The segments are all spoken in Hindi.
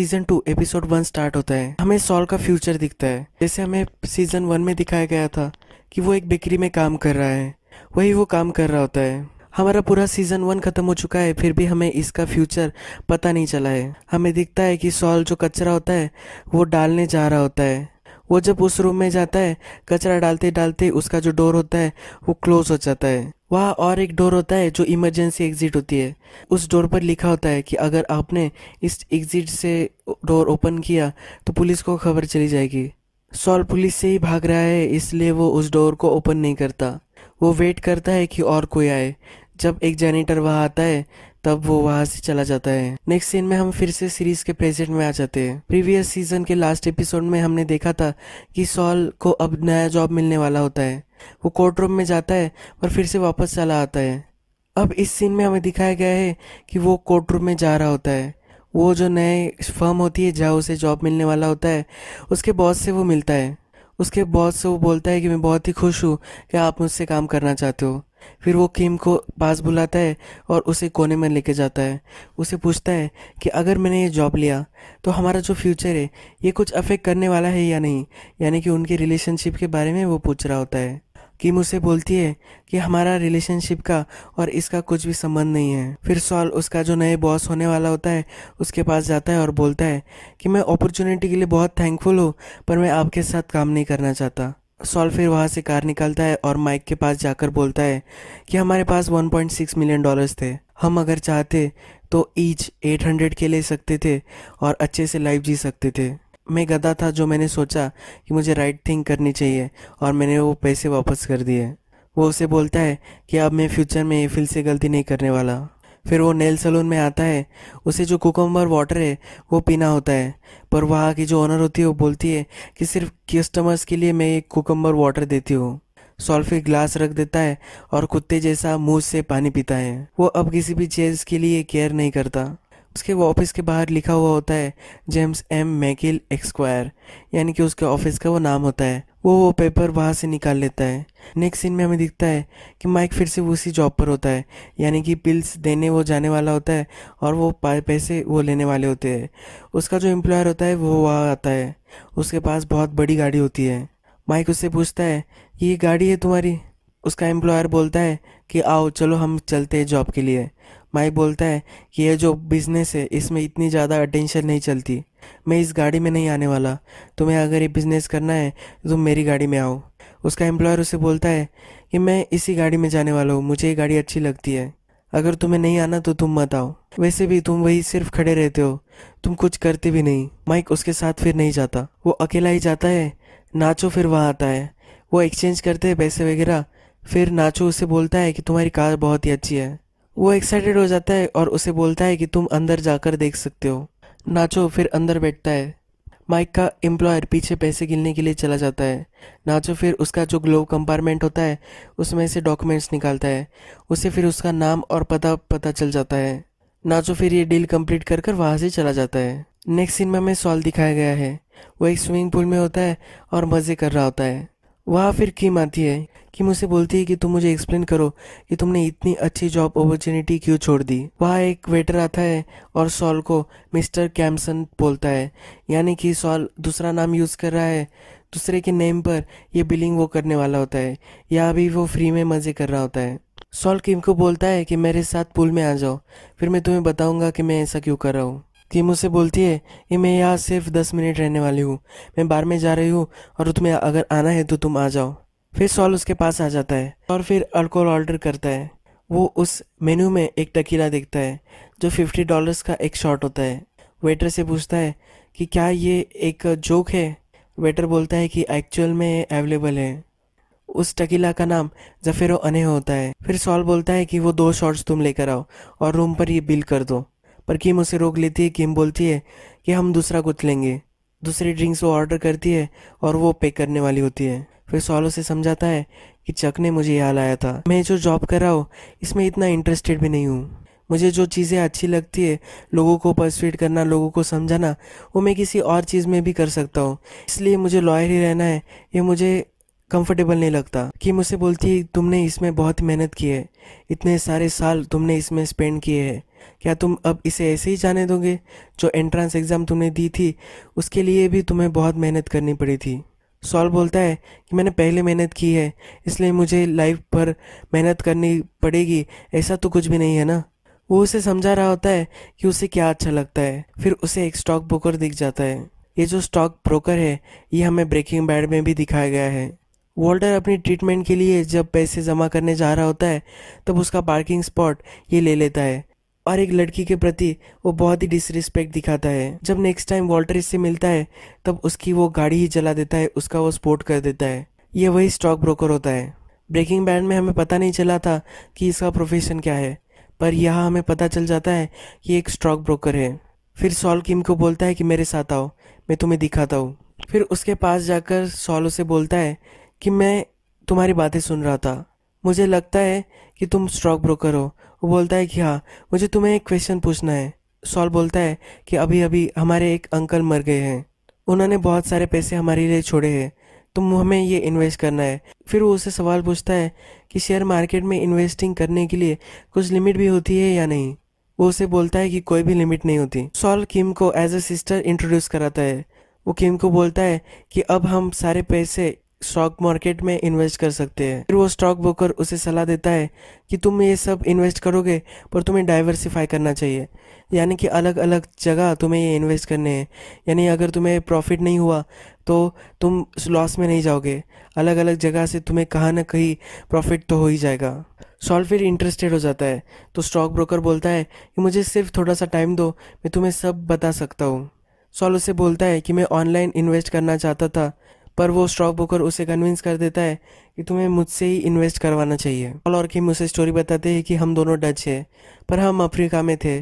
season two episode one start होता है हमें सॉल का फ्यूचर दिखता है जैसे हमें सीजन वन में दिखाया गया था कि वो एक बेकरी में काम कर रहा है वही वो काम कर रहा होता है हमारा पूरा सीजन वन खत्म हो चुका है फिर भी हमें इसका फ्यूचर पता नहीं चला है हमें दिखता है कि सॉल जो कचरा होता है वो डालने जा रहा होता है वो जब उस रूम में जाता है कचरा डालते डालते उसका जो डोर होता है वो क्लोज हो जाता है वहाँ और एक डोर होता है जो इमरजेंसी एग्जिट होती है उस डोर पर लिखा होता है कि अगर आपने इस एग्जिट से डोर ओपन किया तो पुलिस को खबर चली जाएगी सॉल पुलिस से ही भाग रहा है इसलिए वो उस डोर को ओपन नहीं करता वो वेट करता है कि और कोई आए जब एक जेनेटर वहाँ आता है तब वो वहाँ से चला जाता है नेक्स्ट सीन में हम फिर से सीरीज के प्रेजेंट में आ जाते हैं प्रीवियस सीजन के लास्ट एपिसोड में हमने देखा था कि सॉल को अब नया जॉब मिलने वाला होता है वो कोर्ट रूम में जाता है और फिर से वापस चला आता है अब इस सीन में हमें दिखाया गया है कि वो कोर्ट रूम में जा रहा होता है वो जो नए फर्म होती है जहाँ उसे जॉब मिलने वाला होता है उसके बॉस से वो मिलता है उसके बॉस से वो बोलता है कि मैं बहुत ही खुश हूँ कि आप मुझसे काम करना चाहते हो फिर वो किम को पास बुलाता है और उसे कोने में लेके जाता है उसे पूछता है कि अगर मैंने ये जॉब लिया तो हमारा जो फ्यूचर है ये कुछ अफेक्ट करने वाला है या नहीं यानी कि उनके रिलेशनशिप के बारे में वो पूछ रहा होता है किम उसे बोलती है कि हमारा रिलेशनशिप का और इसका कुछ भी संबंध नहीं है फिर सॉल उसका जो नए बॉस होने वाला होता है उसके पास जाता है और बोलता है कि मैं अपॉर्चुनिटी के लिए बहुत थैंकफुल हूँ पर मैं आपके साथ काम नहीं करना चाहता सॉल फिर वहाँ से कार निकालता है और माइक के पास जाकर बोलता है कि हमारे पास 1.6 मिलियन डॉलर्स थे हम अगर चाहते तो ईच 800 के ले सकते थे और अच्छे से लाइफ जी सकते थे मैं गदा था जो मैंने सोचा कि मुझे राइट थिंग करनी चाहिए और मैंने वो पैसे वापस कर दिए वो उसे बोलता है कि अब मैं फ्यूचर में ये फिल से गलती नहीं करने वाला फिर वो नेल सलून में आता है उसे जो कोकम्बर वाटर है वो पीना होता है पर वहाँ की जो ऑनर होती है वो बोलती है कि सिर्फ कस्टमर्स के लिए मैं एक कोकम्बर वाटर देती हूँ सॉल्फिक ग्लास रख देता है और कुत्ते जैसा मुंह से पानी पीता है वो अब किसी भी चीज़ के लिए केयर नहीं करता उसके वो ऑफिस के बाहर लिखा हुआ होता है जेम्स एम मैकिल एक्सक्वायर यानी कि उसके ऑफिस का वो नाम होता है वो वो पेपर वहाँ से निकाल लेता है नेक्स्ट सीन में हमें दिखता है कि माइक फिर से उसी जॉब पर होता है यानी कि बिल्स देने वो जाने वाला होता है और वो पैसे वो लेने वाले होते हैं उसका जो एम्प्लॉयर होता है वो वहाँ आता है उसके पास बहुत बड़ी गाड़ी होती है माइक उससे पूछता है कि ये गाड़ी है तुम्हारी उसका एम्प्लॉयर बोलता है कि आओ चलो हम चलते हैं जॉब के लिए माइक बोलता है कि यह जो बिज़नेस है इसमें इतनी ज़्यादा अटेंशन नहीं चलती मैं इस गाड़ी में नहीं आने वाला तुम्हें अगर ये बिज़नेस करना है तो तुम मेरी गाड़ी में आओ उसका एम्प्लॉयर उसे बोलता है कि मैं इसी गाड़ी में जाने वाला हूँ मुझे ये गाड़ी अच्छी लगती है अगर तुम्हें नहीं आना तो तुम मत आओ वैसे भी तुम वही सिर्फ खड़े रहते हो तुम कुछ करते भी नहीं माइक उसके साथ फिर नहीं जाता वो अकेला ही जाता है नाचो फिर वहाँ आता है वो एक्सचेंज करते हैं पैसे वगैरह फिर नाचो उसे बोलता है कि तुम्हारी कार बहुत ही अच्छी है वो एक्साइटेड हो जाता है और उसे बोलता है कि तुम अंदर जाकर देख सकते हो नाचो फिर अंदर बैठता है माइक का एम्प्लॉयर पीछे पैसे गिनने के लिए चला जाता है नाचो फिर उसका जो ग्लोव कंपार्टमेंट होता है उसमें से डॉक्यूमेंट्स निकालता है उसे फिर उसका नाम और पता पता चल जाता है नाचो फिर ये डील कंप्लीट कर कर वहाँ से चला जाता है नेक्स्ट सीन में हमें सॉल दिखाया गया है वो एक स्विमिंग पूल में होता है और मज़े कर रहा होता है वह फिर की आती है किम उसे बोलती है कि तुम मुझे एक्सप्लेन करो कि तुमने इतनी अच्छी जॉब अपॉर्चुनिटी क्यों छोड़ दी वह एक वेटर आता है और सॉल को मिस्टर कैमसन बोलता है यानी कि सॉल दूसरा नाम यूज़ कर रहा है दूसरे के नेम पर यह बिलिंग वो करने वाला होता है या अभी वो फ्री में मज़े कर रहा होता है सॉल किम को बोलता है कि मेरे साथ पुल में आ जाओ फिर मैं तुम्हें बताऊंगा कि मैं ऐसा क्यों कर रहा हूँ कि मुझसे बोलती है कि मैं यहाँ सिर्फ दस मिनट रहने वाली हूँ मैं बार में जा रही हूँ और तुम्हें अगर आना है तो तुम आ जाओ फिर सॉल उसके पास आ जाता है और फिर अल्कोहल ऑर्डर करता है वो उस मेन्यू में एक टकीला देखता है जो फिफ्टी डॉलर्स का एक शॉट होता है वेटर से पूछता है कि क्या ये एक जोक है वेटर बोलता है कि एक्चुअल में अवेलेबल है उस टकीला का नाम जफेरो अने होता है फिर सॉल बोलता है कि वो दो शॉट्स तुम लेकर आओ और रूम पर ये बिल कर दो पर किम उसे रोक लेती है किम बोलती है कि हम दूसरा कुछ लेंगे दूसरी ड्रिंक्स वो ऑर्डर करती है और वो पे करने वाली होती है फिर सॉलो से समझाता है कि चक ने मुझे यहाँ लाया था मैं जो जॉब कर रहा हूँ इसमें इतना इंटरेस्टेड भी नहीं हूँ मुझे जो चीज़ें अच्छी लगती है लोगों को परसुएट करना लोगों को समझाना वो मैं किसी और चीज़ में भी कर सकता हूँ इसलिए मुझे लॉयर ही रहना है ये मुझे कंफर्टेबल नहीं लगता कि मुझसे बोलती है तुमने इसमें बहुत मेहनत की है इतने सारे साल तुमने इसमें स्पेंड किए हैं क्या तुम अब इसे ऐसे ही जाने दोगे जो एंट्रेंस एग्ज़ाम तुमने दी थी उसके लिए भी तुम्हें बहुत मेहनत करनी पड़ी थी सॉल बोलता है कि मैंने पहले मेहनत की है इसलिए मुझे लाइफ पर मेहनत करनी पड़ेगी ऐसा तो कुछ भी नहीं है ना वो उसे समझा रहा होता है कि उसे क्या अच्छा लगता है फिर उसे एक स्टॉक ब्रोकर दिख जाता है ये जो स्टॉक ब्रोकर है ये हमें ब्रेकिंग बैड में भी दिखाया गया है वॉल्टर अपनी ट्रीटमेंट के लिए जब पैसे जमा करने जा रहा होता है तब उसका पार्किंग स्पॉट ये ले लेता है और एक लड़की के प्रति वो बहुत ही डिसरिस्पेक्ट दिखाता है जब नेक्स्ट टाइम वॉल्टर इससे मिलता है तब उसकी वो गाड़ी ही जला देता है उसका वो स्पोर्ट कर देता है ये वही स्टॉक ब्रोकर होता है ब्रेकिंग बैंड में हमें पता नहीं चला था कि इसका प्रोफेशन क्या है पर यहाँ हमें पता चल जाता है कि एक स्टॉक ब्रोकर है फिर सॉल किम को बोलता है कि मेरे साथ आओ मैं तुम्हें दिखाता हूँ फिर उसके पास जाकर सॉल उसे बोलता है कि मैं तुम्हारी बातें सुन रहा था मुझे लगता है कि तुम स्टॉक ब्रोकर हो वो बोलता है कि हाँ मुझे तुम्हें एक क्वेश्चन पूछना है सॉल बोलता है कि अभी अभी हमारे एक अंकल मर गए हैं उन्होंने बहुत सारे पैसे हमारे लिए छोड़े हैं तुम हमें ये इन्वेस्ट करना है फिर वो उसे सवाल पूछता है कि शेयर मार्केट में इन्वेस्टिंग करने के लिए कुछ लिमिट भी होती है या नहीं वो उसे बोलता है कि कोई भी लिमिट नहीं होती सॉल किम को एज अ सिस्टर इंट्रोड्यूस कराता है वो किम को बोलता है कि अब हम सारे पैसे स्टॉक मार्केट में इन्वेस्ट कर सकते हैं फिर वो स्टॉक ब्रोकर उसे सलाह देता है कि तुम ये सब इन्वेस्ट करोगे पर तुम्हें डाइवर्सिफाई करना चाहिए यानी कि अलग अलग जगह तुम्हें ये इन्वेस्ट करने हैं यानी अगर तुम्हें प्रॉफिट नहीं हुआ तो तुम लॉस में नहीं जाओगे अलग अलग जगह से तुम्हें कहाँ ना कहीं प्रॉफिट तो हो ही जाएगा सॉल्व फिर इंटरेस्टेड हो जाता है तो स्टॉक ब्रोकर बोलता है कि मुझे सिर्फ थोड़ा सा टाइम दो मैं तुम्हें सब बता सकता हूँ सॉल्व उसे बोलता है कि मैं ऑनलाइन इन्वेस्ट करना चाहता था पर वो स्टॉक ब्रोकर उसे कन्विंस कर देता है कि तुम्हें मुझसे ही इन्वेस्ट करवाना चाहिए पॉल और किम उसे स्टोरी बताते हैं कि हम दोनों डच हैं पर हम अफ्रीका में थे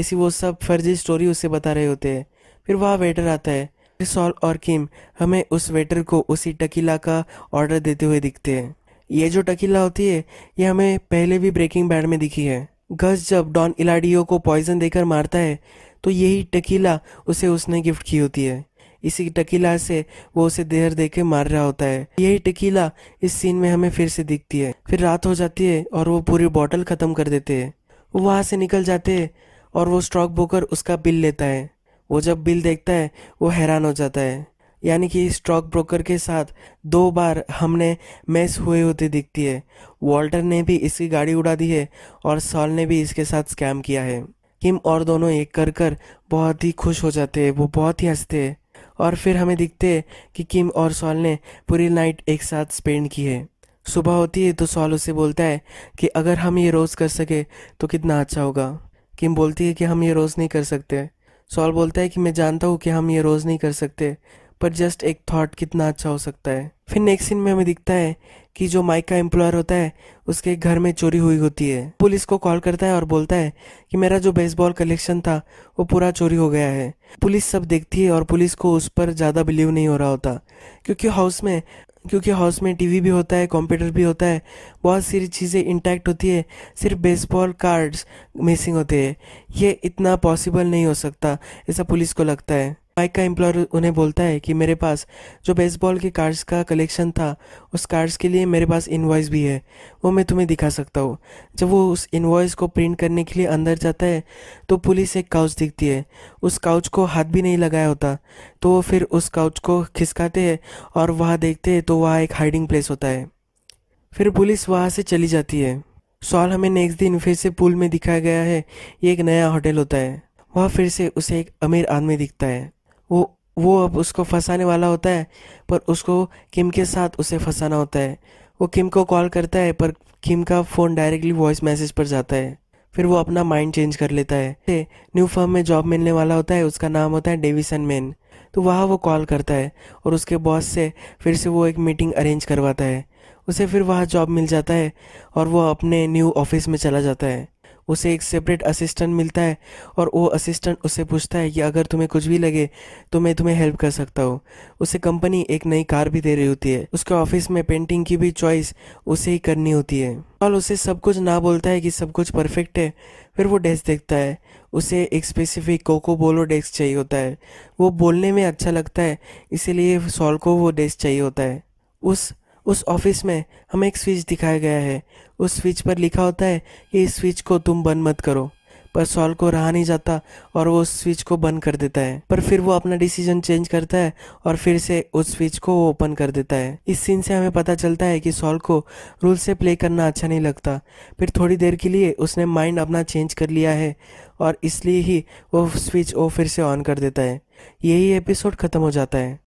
ऐसी वो सब फर्जी स्टोरी उसे बता रहे होते हैं फिर वह वेटर आता है फिर सॉल और किम हमें उस वेटर को उसी टकीला का ऑर्डर देते हुए दिखते हैं ये जो टकीला होती है ये हमें पहले भी ब्रेकिंग बैड में दिखी है गस जब डॉन इलाडियो को पॉइजन देकर मारता है तो यही टकीला उसे उसने गिफ्ट की होती है इसी टकीला से वो उसे देर दे के मार रहा होता है यही टकीला इस सीन में हमें फिर से दिखती है फिर रात हो जाती है और वो पूरी बॉटल ख़त्म कर देते हैं वो वहां से निकल जाते हैं और वो स्टॉक ब्रोकर उसका बिल लेता है वो जब बिल देखता है वो हैरान हो जाता है यानी कि स्टॉक ब्रोकर के साथ दो बार हमने मैस हुए होते दिखती है वॉल्टर ने भी इसकी गाड़ी उड़ा दी है और सॉल ने भी इसके साथ स्कैम किया है किम और दोनों एक कर कर बहुत ही खुश हो जाते हैं वो बहुत ही हंसते हैं और फिर हमें दिखते हैं कि किम और सॉल ने पूरी नाइट एक साथ स्पेंड की है सुबह होती है तो सॉल उसे बोलता है कि अगर हम ये रोज़ कर सके तो कितना अच्छा होगा किम बोलती है कि हम ये रोज़ नहीं कर सकते सॉल बोलता है कि मैं जानता हूँ कि हम ये रोज़ नहीं कर सकते पर जस्ट एक थॉट कितना अच्छा हो सकता है फिर नेक्स्ट सीन में हमें दिखता है कि जो माइक का एम्प्लॉयर होता है उसके घर में चोरी हुई होती है पुलिस को कॉल करता है और बोलता है कि मेरा जो बेसबॉल कलेक्शन था वो पूरा चोरी हो गया है पुलिस सब देखती है और पुलिस को उस पर ज़्यादा बिलीव नहीं हो रहा होता क्योंकि हाउस में क्योंकि हाउस में टीवी भी होता है कंप्यूटर भी होता है बहुत सारी चीज़ें इंटैक्ट होती है सिर्फ बेसबॉल कार्ड्स मिसिंग होते हैं ये इतना पॉसिबल नहीं हो सकता ऐसा पुलिस को लगता है बाइक का एम्प्लॉयर उन्हें बोलता है कि मेरे पास जो बेसबॉल के कार्ड्स का कलेक्शन था उस कार्ड्स के लिए मेरे पास इनवॉइस भी है वो मैं तुम्हें दिखा सकता हूँ जब वो उस इनवॉइस को प्रिंट करने के लिए अंदर जाता है तो पुलिस एक काउच दिखती है उस काउच को हाथ भी नहीं लगाया होता तो वो फिर उस काउच को खिसकाते हैं और वहाँ देखते हैं तो वहाँ एक हाइडिंग प्लेस होता है फिर पुलिस वहाँ से चली जाती है सॉल हमें नेक्स्ट दिन फिर से पूल में दिखाया गया है ये एक नया होटल होता है वहाँ फिर से उसे एक अमीर आदमी दिखता है वो वो अब उसको फंसाने वाला होता है पर उसको किम के साथ उसे फंसाना होता है वो किम को कॉल करता है पर किम का फ़ोन डायरेक्टली वॉइस मैसेज पर जाता है फिर वो अपना माइंड चेंज कर लेता है न्यू फर्म में जॉब मिलने वाला होता है उसका नाम होता है डेविसन मैन तो वहाँ वो कॉल करता है और उसके बॉस से फिर से वो एक मीटिंग अरेंज करवाता है उसे फिर वहाँ जॉब मिल जाता है और वो अपने न्यू ऑफिस में चला जाता है उसे एक सेपरेट असिस्टेंट मिलता है और वो असिस्टेंट उसे पूछता है कि अगर तुम्हें कुछ भी लगे तो मैं तुम्हें हेल्प कर सकता हूँ उसे कंपनी एक नई कार भी दे रही होती है उसके ऑफिस में पेंटिंग की भी चॉइस उसे ही करनी होती है और उसे सब कुछ ना बोलता है कि सब कुछ परफेक्ट है फिर वो डेस्क देखता है उसे एक स्पेसिफिक कोको बोलो डेस्क चाहिए होता है वो बोलने में अच्छा लगता है इसीलिए सॉल को वो डेस्क चाहिए होता है उस उस ऑफिस में हमें एक स्विच दिखाया गया है उस स्विच पर लिखा होता है कि इस स्विच को तुम बंद मत करो पर सॉल को रहा नहीं जाता और वो उस स्विच को बंद कर देता है पर फिर वो अपना डिसीजन चेंज करता है और फिर से उस स्विच को ओपन कर देता है इस सीन से हमें पता चलता है कि सॉल को रूल से प्ले करना अच्छा नहीं लगता फिर थोड़ी देर के लिए उसने माइंड अपना चेंज कर लिया है और इसलिए ही वो स्विच वो फिर से ऑन कर देता है यही एपिसोड ख़त्म हो जाता है